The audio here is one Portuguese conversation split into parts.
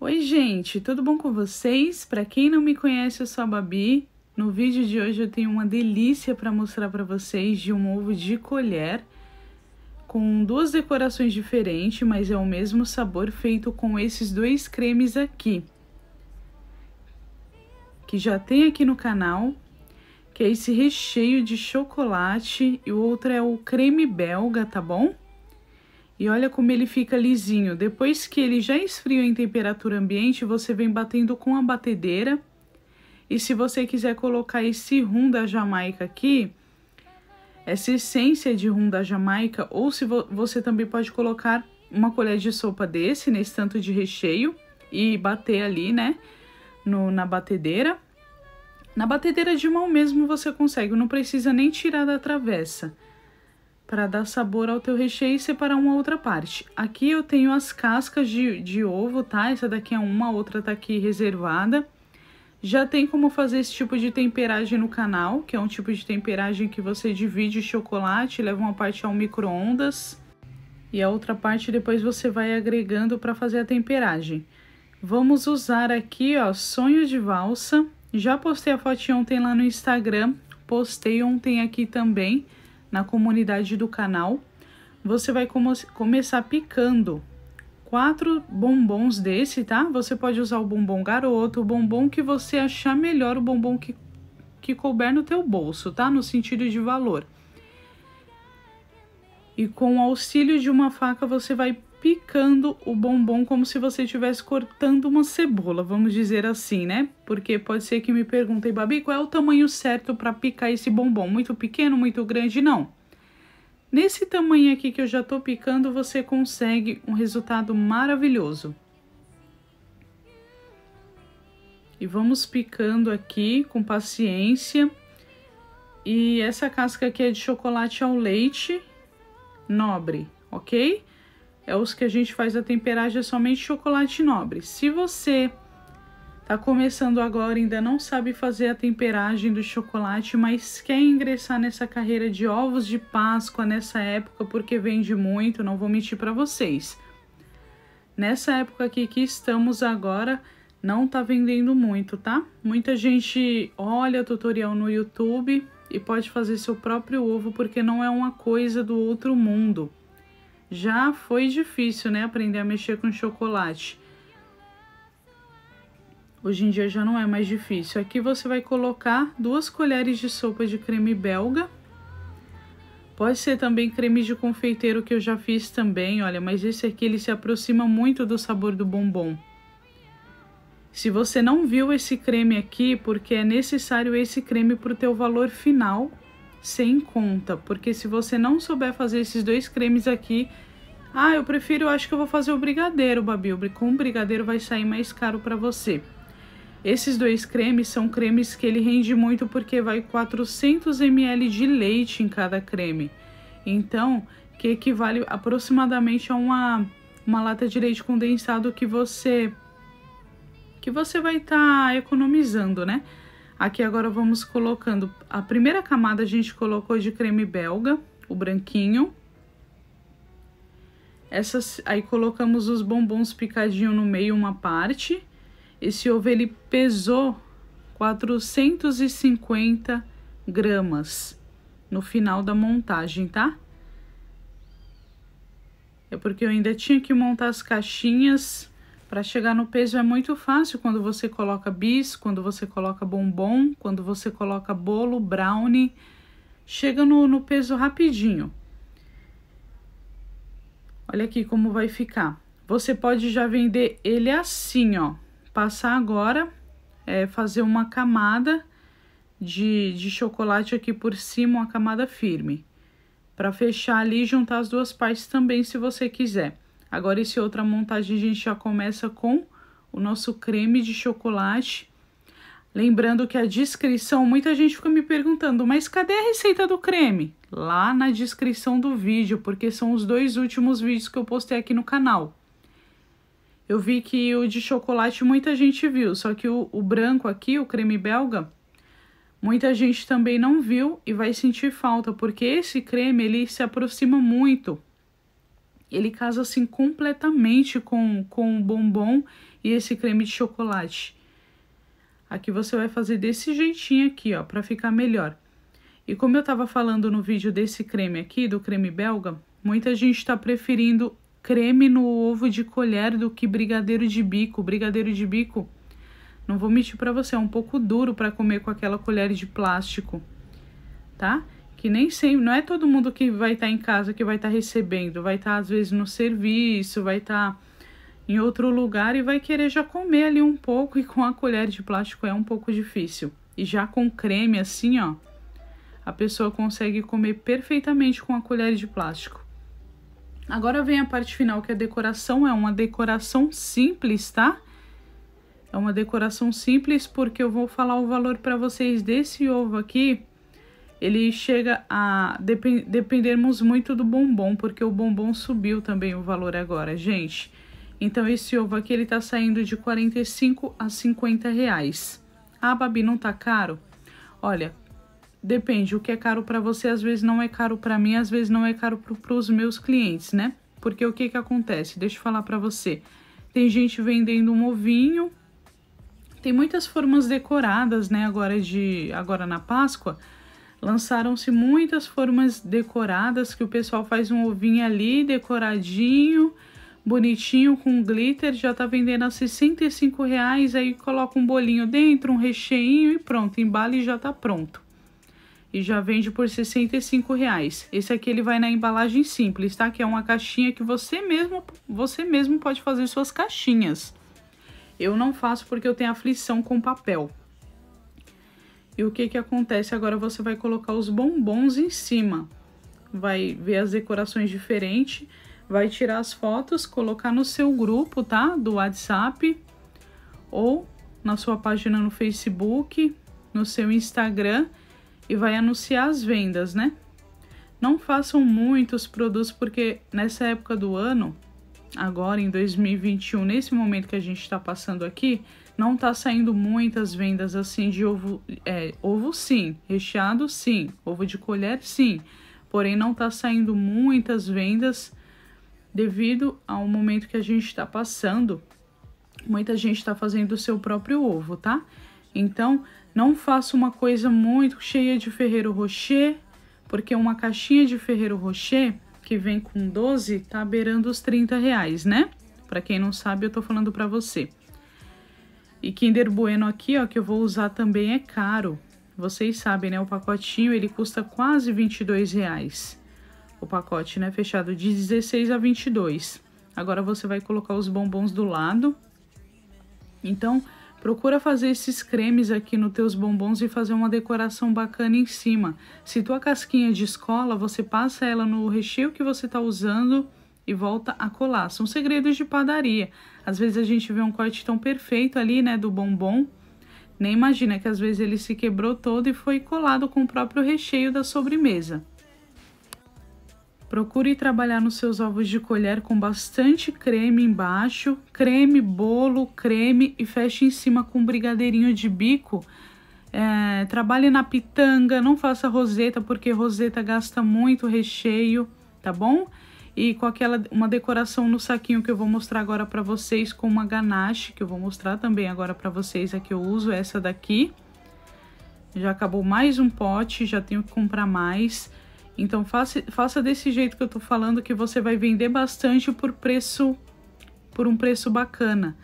Oi, gente, tudo bom com vocês? Para quem não me conhece, eu sou a Babi. No vídeo de hoje eu tenho uma delícia para mostrar para vocês de um ovo de colher com duas decorações diferentes, mas é o mesmo sabor feito com esses dois cremes aqui. Que já tem aqui no canal, que é esse recheio de chocolate e o outro é o creme belga, tá bom? E olha como ele fica lisinho. Depois que ele já esfriou em temperatura ambiente, você vem batendo com a batedeira. E se você quiser colocar esse rum da Jamaica aqui, essa essência de rum da Jamaica, ou se vo você também pode colocar uma colher de sopa desse nesse tanto de recheio e bater ali, né, no, na batedeira. Na batedeira de mão mesmo você consegue, não precisa nem tirar da travessa para dar sabor ao teu recheio e separar uma outra parte. Aqui eu tenho as cascas de, de ovo, tá? Essa daqui é uma, a outra tá aqui reservada. Já tem como fazer esse tipo de temperagem no canal, que é um tipo de temperagem que você divide o chocolate, leva uma parte ao micro-ondas e a outra parte depois você vai agregando para fazer a temperagem. Vamos usar aqui, ó, sonho de valsa. Já postei a foto ontem lá no Instagram, postei ontem aqui também na comunidade do canal, você vai começar picando quatro bombons desse, tá? Você pode usar o bombom garoto, o bombom que você achar melhor, o bombom que, que couber no teu bolso, tá? No sentido de valor. E com o auxílio de uma faca, você vai picando o bombom como se você estivesse cortando uma cebola, vamos dizer assim, né? Porque pode ser que me perguntem, Babi, qual é o tamanho certo para picar esse bombom? Muito pequeno, muito grande? Não. Nesse tamanho aqui que eu já estou picando, você consegue um resultado maravilhoso. E vamos picando aqui com paciência. E essa casca aqui é de chocolate ao leite nobre, ok? é os que a gente faz a temperagem é somente chocolate nobre. Se você está começando agora, ainda não sabe fazer a temperagem do chocolate, mas quer ingressar nessa carreira de ovos de Páscoa nessa época porque vende muito, não vou mentir para vocês. Nessa época aqui que estamos agora, não tá vendendo muito, tá? Muita gente olha tutorial no YouTube e pode fazer seu próprio ovo porque não é uma coisa do outro mundo. Já foi difícil, né, aprender a mexer com chocolate. Hoje em dia já não é mais difícil. Aqui você vai colocar duas colheres de sopa de creme belga. Pode ser também creme de confeiteiro que eu já fiz também, olha, mas esse aqui ele se aproxima muito do sabor do bombom. Se você não viu esse creme aqui, porque é necessário esse creme para o teu valor final, sem conta, porque se você não souber fazer esses dois cremes aqui, ah, eu prefiro, acho que eu vou fazer o brigadeiro, Babi, com o brigadeiro vai sair mais caro para você. Esses dois cremes são cremes que ele rende muito porque vai 400 ml de leite em cada creme. Então, que equivale aproximadamente a uma, uma lata de leite condensado que você que você vai estar tá economizando, né? Aqui agora vamos colocando a primeira camada a gente colocou de creme belga, o branquinho. Essas aí colocamos os bombons picadinho no meio uma parte. Esse ovo ele pesou 450 gramas no final da montagem, tá? É porque eu ainda tinha que montar as caixinhas para chegar no peso é muito fácil quando você coloca bis, quando você coloca bombom, quando você coloca bolo, brownie. Chega no, no peso rapidinho. Olha aqui como vai ficar. Você pode já vender ele assim, ó. Passar agora, é, fazer uma camada de, de chocolate aqui por cima, uma camada firme. Para fechar ali e juntar as duas partes também, se você quiser. Agora, esse outra montagem a gente já começa com o nosso creme de chocolate. Lembrando que a descrição, muita gente fica me perguntando, mas cadê a receita do creme? Lá na descrição do vídeo, porque são os dois últimos vídeos que eu postei aqui no canal. Eu vi que o de chocolate muita gente viu, só que o, o branco aqui, o creme belga, muita gente também não viu e vai sentir falta, porque esse creme ele se aproxima muito ele casa assim completamente com, com o bombom e esse creme de chocolate. Aqui você vai fazer desse jeitinho aqui, ó, para ficar melhor. E como eu estava falando no vídeo desse creme aqui, do creme belga, muita gente está preferindo creme no ovo de colher do que brigadeiro de bico. Brigadeiro de bico, não vou mentir para você, é um pouco duro para comer com aquela colher de plástico, tá? que nem sempre, não é todo mundo que vai estar tá em casa que vai estar tá recebendo, vai estar tá, às vezes no serviço, vai estar tá em outro lugar e vai querer já comer ali um pouco e com a colher de plástico é um pouco difícil. E já com creme assim, ó, a pessoa consegue comer perfeitamente com a colher de plástico. Agora vem a parte final que é a decoração é uma decoração simples, tá? É uma decoração simples porque eu vou falar o valor para vocês desse ovo aqui ele chega a depend dependermos muito do bombom, porque o bombom subiu também o valor agora, gente. Então esse ovo aqui ele tá saindo de 45 a 50 reais. Ah, Babi, não tá caro? Olha, depende. O que é caro para você às vezes não é caro para mim, às vezes não é caro para os meus clientes, né? Porque o que que acontece? Deixa eu falar para você. Tem gente vendendo um ovinho. Tem muitas formas decoradas, né? Agora de agora na Páscoa lançaram-se muitas formas decoradas que o pessoal faz um ovinho ali decoradinho, bonitinho com glitter, já tá vendendo a 65 reais, aí coloca um bolinho dentro, um recheinho e pronto, embala e já tá pronto. E já vende por 65 reais. Esse aqui ele vai na embalagem simples, tá? Que é uma caixinha que você mesmo, você mesmo pode fazer suas caixinhas. Eu não faço porque eu tenho aflição com papel. E o que que acontece? Agora você vai colocar os bombons em cima. Vai ver as decorações diferentes, vai tirar as fotos, colocar no seu grupo, tá? Do WhatsApp ou na sua página no Facebook, no seu Instagram e vai anunciar as vendas, né? Não façam muitos produtos porque nessa época do ano, agora em 2021, nesse momento que a gente está passando aqui, não tá saindo muitas vendas assim de ovo, é, ovo sim, recheado sim, ovo de colher sim, porém não tá saindo muitas vendas devido ao momento que a gente está passando. Muita gente está fazendo o seu próprio ovo, tá? Então não faça uma coisa muito cheia de ferreiro rocher, porque uma caixinha de ferreiro rocher que vem com 12 tá beirando os 30 reais, né? Para quem não sabe, eu tô falando para você. E Kinder Bueno aqui, ó, que eu vou usar também é caro. Vocês sabem, né? O pacotinho ele custa quase 22 reais. O pacote, né? Fechado de 16 a 22. Agora você vai colocar os bombons do lado. Então, procura fazer esses cremes aqui nos teus bombons e fazer uma decoração bacana em cima. Se tua casquinha de escola, você passa ela no recheio que você tá usando e volta a colar. São segredos de padaria. Às vezes a gente vê um corte tão perfeito ali, né, do bombom, nem imagina que às vezes ele se quebrou todo e foi colado com o próprio recheio da sobremesa. Procure trabalhar nos seus ovos de colher com bastante creme embaixo, creme, bolo, creme e feche em cima com um brigadeirinho de bico. É, trabalhe na pitanga, não faça roseta porque roseta gasta muito recheio, tá bom? e com aquela uma decoração no saquinho que eu vou mostrar agora para vocês com uma ganache que eu vou mostrar também agora para vocês aqui eu uso é essa daqui já acabou mais um pote já tenho que comprar mais então faça, faça desse jeito que eu tô falando que você vai vender bastante por preço por um preço bacana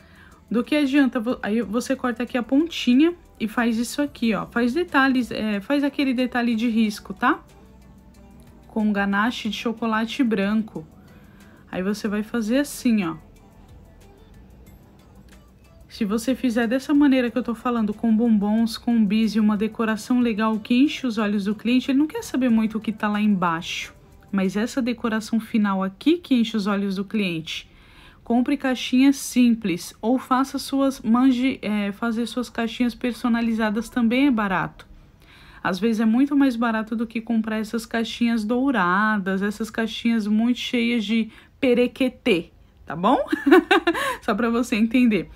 do que adianta aí você corta aqui a pontinha e faz isso aqui ó faz detalhes é, faz aquele detalhe de risco tá com ganache de chocolate branco. Aí você vai fazer assim, ó. Se você fizer dessa maneira que eu tô falando, com bombons, com bis e uma decoração legal que enche os olhos do cliente, ele não quer saber muito o que tá lá embaixo. Mas essa decoração final aqui que enche os olhos do cliente. Compre caixinhas simples ou faça suas, manje é, fazer suas caixinhas personalizadas também é barato. Às vezes é muito mais barato do que comprar essas caixinhas douradas, essas caixinhas muito cheias de perequetê, tá bom? Só para você entender.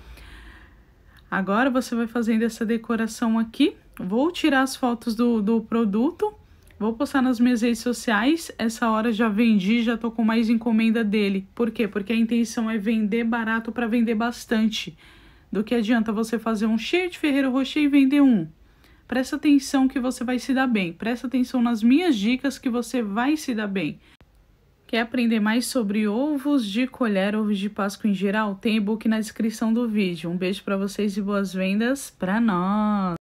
Agora você vai fazendo essa decoração aqui. Vou tirar as fotos do, do produto, vou postar nas minhas redes sociais. Essa hora já vendi, já tô com mais encomenda dele. Por quê? Porque a intenção é vender barato para vender bastante. Do que adianta você fazer um cheio de ferreiro rocher e vender um? Presta atenção que você vai se dar bem. Presta atenção nas minhas dicas que você vai se dar bem. Quer aprender mais sobre ovos de colher, ovos de Páscoa em geral? Tem e-book na descrição do vídeo. Um beijo para vocês e boas vendas para nós!